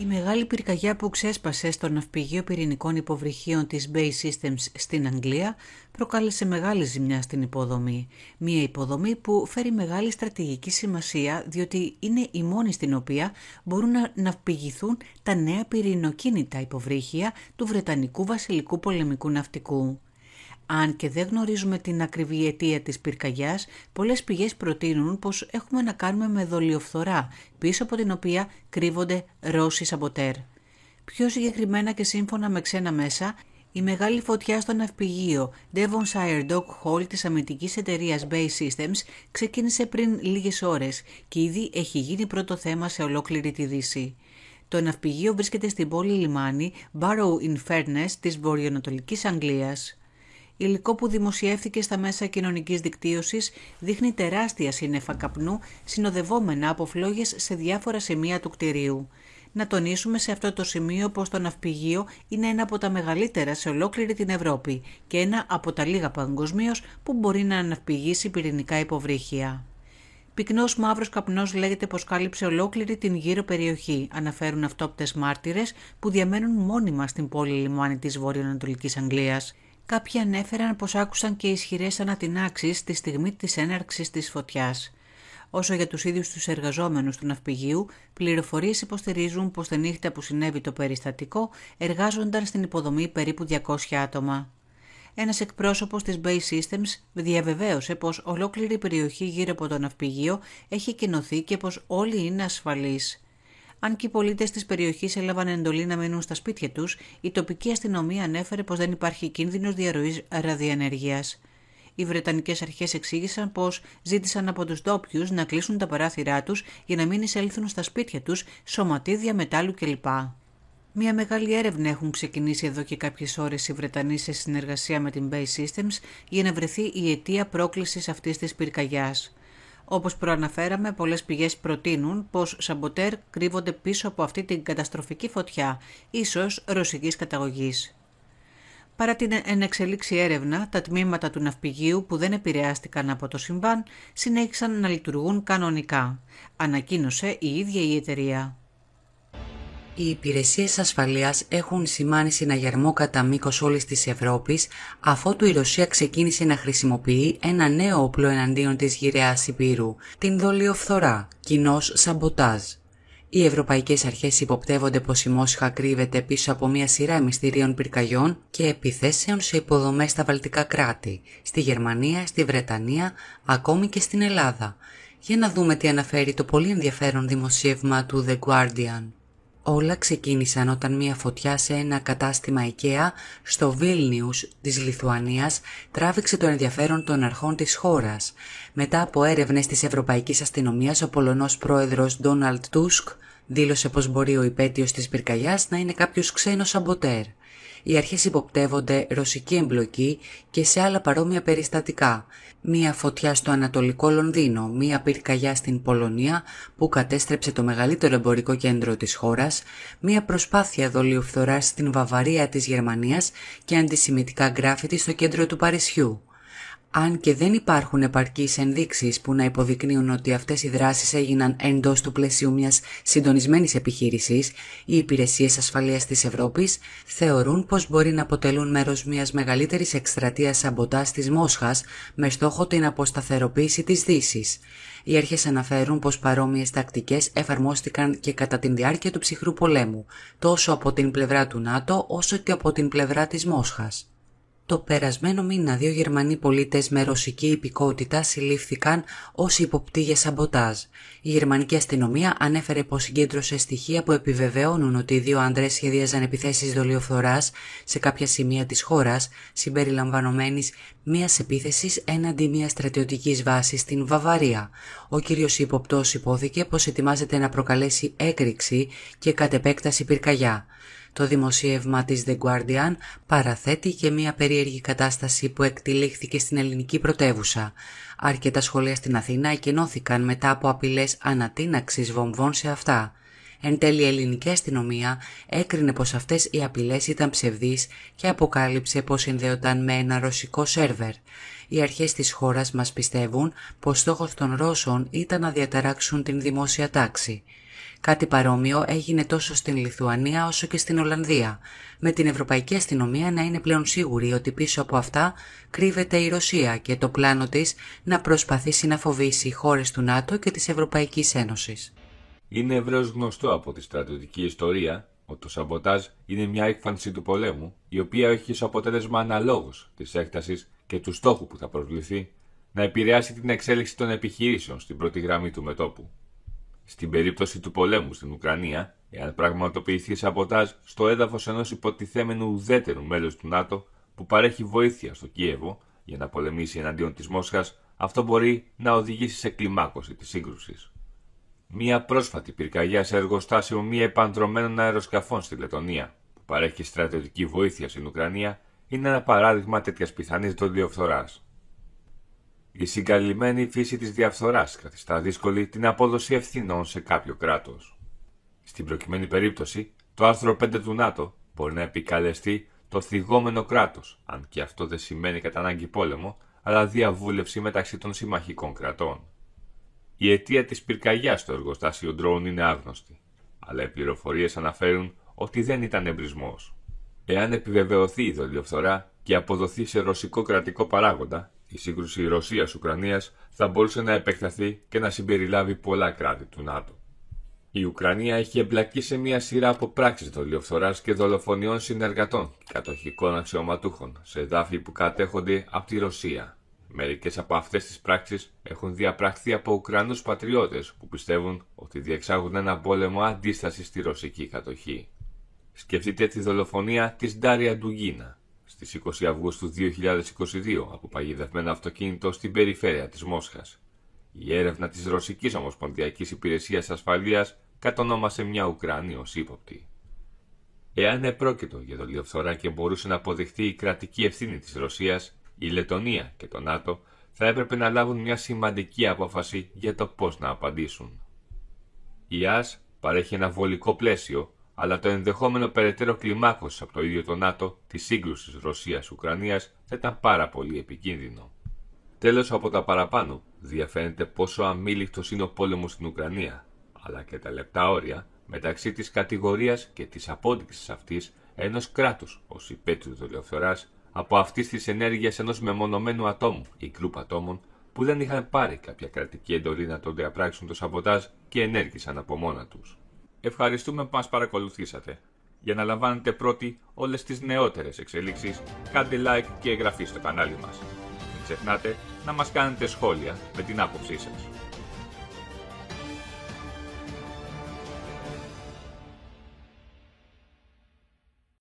Η μεγάλη πυρκαγιά που ξέσπασε στο ναυπηγείο πυρηνικών υποβρυχίων της Bay Systems στην Αγγλία προκάλεσε μεγάλη ζημιά στην υποδομή. Μια υποδομή που φέρει μεγάλη στρατηγική σημασία διότι είναι η μόνη στην οποία μπορούν να ναυπηγηθούν τα νέα πυρηνοκίνητα υποβρύχια του Βρετανικού Βασιλικού Πολεμικού Ναυτικού. Αν και δεν γνωρίζουμε την ακριβή αιτία της πυρκαγιάς, πολλές πηγές προτείνουν πως έχουμε να κάνουμε με δολιοφθορά, πίσω από την οποία κρύβονται Ρώσοι σαμποτέρ. Πιο συγκεκριμένα και σύμφωνα με ξένα μέσα, η μεγάλη φωτιά στο ναυπηγείο Devonshire Dock Hall της αμυντικής εταιρείας Bay Systems ξεκίνησε πριν λίγες ώρες και ήδη έχει γίνει πρώτο θέμα σε ολόκληρη τη Δύση. Το ναυπηγείο βρίσκεται στην πόλη λιμάνι Barrow in Furness της βορειοανατολικής Αγγλίας υλικό που δημοσιεύθηκε στα μέσα κοινωνικής δικτύωσης, δείχνει τεράστια σύννεφα καπνού συνοδευόμενα από φλόγες σε διάφορα σημεία του κτηρίου. Να τονίσουμε σε αυτό το σημείο πως το ναυπηγείο είναι ένα από τα μεγαλύτερα σε ολόκληρη την Ευρώπη και ένα από τα λίγα παγκοσμίως που μπορεί να αναυπηγήσει πυρηνικά υποβρύχια. Πυκνός μαύρος καπνός λέγεται πως κάλυψε ολόκληρη την γύρω περιοχή, αναφέρουν αυτόπτες μάρτυρες που διαμένουν μόνιμα στην πόλη λιμάνι τη Ανατολικής Αγγλίας. Κάποιοι ανέφεραν πως άκουσαν και ισχυρές ανατινάξεις τη στιγμή της έναρξης της φωτιάς. Όσο για τους ίδιους τους εργαζόμενους του ναυπηγείου, πληροφορίες υποστηρίζουν πως τη νύχτα που συνέβη το περιστατικό εργάζονταν στην υποδομή περίπου 200 άτομα. Ένας εκπρόσωπος της Bay Systems διαβεβαίωσε πως ολόκληρη η περιοχή γύρω από το ναυπηγείο έχει κοινωθεί και πως όλοι είναι ασφαλείς. Αν και οι πολίτες της περιοχής έλαβαν εντολή να μείνουν στα σπίτια τους, η τοπική αστυνομία ανέφερε πως δεν υπάρχει κίνδυνος διαρροής ραδιενέργειας. Οι Βρετανικές αρχές εξήγησαν πως ζήτησαν από τους ντόπιους να κλείσουν τα παράθυρά τους για να μην εισέλθουν στα σπίτια τους σωματίδια μετάλλου κλπ. Μια μεγάλη έρευνα έχουν ξεκινήσει εδώ και κάποιες ώρες οι Βρετανοί σε συνεργασία με την Bay Systems για να βρεθεί η αιτία πρόκλησης αυτής της πυρκαγιάς. Όπως προαναφέραμε, πολλές πηγές προτείνουν πως σαμποτέρ κρύβονται πίσω από αυτή την καταστροφική φωτιά, ίσως ρωσικής καταγωγής. Παρά την ενεξελίξη έρευνα, τα τμήματα του ναυπηγείου που δεν επηρεάστηκαν από το συμβάν συνέχισαν να λειτουργούν κανονικά, ανακοίνωσε η ίδια η εταιρεία. Οι υπηρεσίες ασφαλείας έχουν σημάνει συναγερμό κατά μήκος όλης της Ευρώπης, αφότου η Ρωσία ξεκίνησε να χρησιμοποιεί ένα νέο όπλο εναντίον της γυραιάς Υπήρου, την δολιοφθορά, κοινός σαμποτάζ. Οι ευρωπαϊκές αρχές υποπτεύονται πως η Μόσχα κρύβεται πίσω από μια σειρά μυστηρίων πυρκαγιών και επιθέσεων σε υποδομές στα βαλτικά κράτη, στη Γερμανία, στη Βρετανία, ακόμη και στην Ελλάδα. Για να δούμε τι αναφέρει το πολύ ενδιαφέρον δημοσίευμα του The Guardian. Όλα ξεκίνησαν όταν μια φωτιά σε ένα κατάστημα IKEA στο Βίλνιους της Λιθουανίας τράβηξε το ενδιαφέρον των αρχών της χώρας. Μετά από έρευνες της Ευρωπαϊκής Αστυνομίας, ο Πολωνός πρόεδρος Ντόναλτ Τούσκ Δήλωσε πως μπορεί ο υπέτειος της πυρκαγιάς να είναι κάποιος ξένος σαμποτέρ. Οι αρχές υποπτεύονται ρωσική εμπλοκή και σε άλλα παρόμοια περιστατικά. Μία φωτιά στο Ανατολικό Λονδίνο, μία πυρκαγιά στην Πολωνία που κατέστρεψε το μεγαλύτερο εμπορικό κέντρο της χώρας, μία προσπάθεια δολιοφθοράς στην Βαβαρία της Γερμανίας και αντισημιτικά γκράφιτι στο κέντρο του Παρισιού αν και δεν υπάρχουν επαρκείς ενδείξεις που να υποδεικνύουν ότι αυτές οι δράσεις έγιναν εντός του πλαισίου μιας συντονισμένης επιχείρησης, οι υπηρεσίες ασφαλείας της Ευρώπης θεωρούν πως μπορεί να αποτελούν μέρος μιας μεγαλύτερης εκστρατείας σαμποτάς της Μόσχας με στόχο την αποσταθεροποίηση της δύσης. Οι αρχές αναφέρουν πως παρόμοιες τακτικές εφαρμόστηκαν και κατά την διάρκεια του ψυχρού πολέμου, τόσο από την πλευρά του ΝΑΤΟ όσο και από την πλευρά της Μόσχας. Το περασμένο μήνα δύο Γερμανοί πολίτες με ρωσική υπηκότητα συλλήφθηκαν ως υποπτή για σαμποτάζ. Η γερμανική αστυνομία ανέφερε πως συγκέντρωσε στοιχεία που επιβεβαιώνουν ότι οι δύο άντρες σχεδίαζαν επιθέσεις δολιοφθοράς σε κάποια σημεία της χώρας, συμπεριλαμβανομένης μιας επίθεσης έναντι μιας στρατιωτικής βάσης στην Βαβαρία. Ο κύριος υποπτός υπόθηκε πως ετοιμάζεται να προκαλέσει έκρηξη και κατ' επέκταση πυρκαγιά. Το δημοσίευμα της The Guardian παραθέτει και μια περίεργη κατάσταση που εκτελήχθηκε στην ελληνική πρωτεύουσα. Αρκετά σχολεία στην Αθήνα εκενώθηκαν μετά από απειλές ανατίναξης βομβών σε αυτά. Εν τέλει η ελληνική αστυνομία έκρινε πως αυτές οι απειλές ήταν ψευδείς και αποκάλυψε πως συνδέονταν με ένα ρωσικό σερβερ. Οι αρχές της χώρας μας πιστεύουν πως στόχος των Ρώσων ήταν να διαταράξουν την δημόσια τάξη. Κάτι παρόμοιο έγινε τόσο στην Λιθουανία όσο και στην Ολλανδία, με την Ευρωπαϊκή Αστυνομία να είναι πλέον σίγουρη ότι πίσω από αυτά κρύβεται η Ρωσία και το πλάνο της να προσπαθήσει να φοβήσει οι χώρες του ΝΑΤΟ και της Ευρωπαϊκής Ένωσης. Είναι ευρέως γνωστό από τη στρατιωτική ιστορία ότι το σαμποτάζ είναι μια έκφανση του πολέμου, η οποία έχει ως αποτέλεσμα αναλόγως της έκτασης και του στόχου που θα προσβληθεί να επηρεάσει την εξέλιξη των επιχειρήσεων στην πρώτη γραμμή του μετόπου. Στην περίπτωση του πολέμου στην Ουκρανία, εάν πραγματοποιηθεί σαμποτάζ στο έδαφος ενός υποτιθέμενου ουδέτερου μέλους του ΝΑΤΟ που παρέχει βοήθεια στο Κίεβο για να πολεμήσει εναντίον της Μόσχας, αυτό μπορεί να οδηγήσει σε κλιμάκωση της σύγκρουσης. Μία πρόσφατη πυρκαγιά σε εργοστάσιο μη επανδρομένων αεροσκαφών στη Λετωνία, που παρέχει στρατιωτική βοήθεια στην Ουκρανία, είναι ένα παράδειγμα τέτοιας πιθανής δοντιοφθορά. Η συγκαλυμμένη φύση της διαφθοράς καθιστά δύσκολη την απόδοση ευθυνών σε κάποιο κράτος. Στην προκειμένη περίπτωση, το άρθρο 5 του ΝΑΤΟ μπορεί να επικαλεστεί το θυγόμενο κράτος, αν και αυτό δεν σημαίνει κατά ανάγκη πόλεμο, αλλά διαβούλευση μεταξύ των συμμαχικών κρατών. Η αιτία της πυρκαγιάς στο εργοστάσιο ντρόουν είναι άγνωστη, αλλά οι πληροφορίες αναφέρουν ότι δεν ήταν εμπρισμός. Εάν επιβεβαιωθεί η δολιοφθορά και αποδοθεί σε ρωσικό κρατικό παράγοντα, η συγκρουση Ρωσία Ρωσίας-Ουκρανίας θα μπορούσε να επεκταθεί και να συμπεριλάβει πολλά κράτη του ΝΑΤΟ. Η Ουκρανία έχει εμπλακεί σε μια σειρά από πράξεις δολιοφθορά και δολοφονιών συνεργατών κατοχικών αξιωματούχων σε εδάφη που κατέχονται από τη Ρωσία. Μερικές από αυτές τις πράξεις έχουν διαπραχθεί από Ουκρανούς πατριώτες που πιστεύουν ότι διεξάγουν ένα πόλεμο αντίστασης στη ρωσική κατοχή. Σκεφτείτε τη δολοφονία της Ντάρια Ντουγίνα, στις 20 Αυγούστου 2022 από παγιδευμένο αυτοκίνητο στην περιφέρεια της Μόσχας. Η έρευνα της Ρωσικής Ομοσπονδιακής Υπηρεσίας Ασφαλείας κατονόμασε μια Ουκρανή ως ύποπτη. Εάν επρόκειτο για δολιοφθορά και μπορούσε να αποδεχτεί η κρατική ευθύνη της Ρωσίας, η Λετωνία και το ΝΑΤΟ θα έπρεπε να λάβουν μια σημαντική απόφαση για το πώς να απαντήσουν. Η ΑΣ παρέχει ένα βολικό πλαίσιο αλλά το ενδεχόμενο περαιτέρω κλιμάκωσης από το ίδιο το ΝΑΤΟ τη σύγκρουση Ρωσία-Ουκρανία θα ήταν πάρα πολύ επικίνδυνο. Τέλος από τα παραπάνω, διαφαίνεται πόσο αμήλικτος είναι ο πόλεμος στην Ουκρανία, αλλά και τα λεπτά όρια μεταξύ της κατηγορίας και της απόδειξης αυτής ενός κράτους ως υπέτειου δολιοφθορά από αυτής της ενέργειας ενός μεμονωμένου ατόμου ή κλουπ ατόμων που δεν είχαν πάρει κάποια κρατική εντολή να τον διαπράξουν το σαμποτάζ και ενέργησαν από μόνα τους. Ευχαριστούμε που μας παρακολουθήσατε. Για να λαμβάνετε πρώτοι όλες τις νεότερες εξελίξεις, κάντε like και εγγραφή στο κανάλι μας. Μην ξεχνάτε να μας κάνετε σχόλια με την άποψή σας.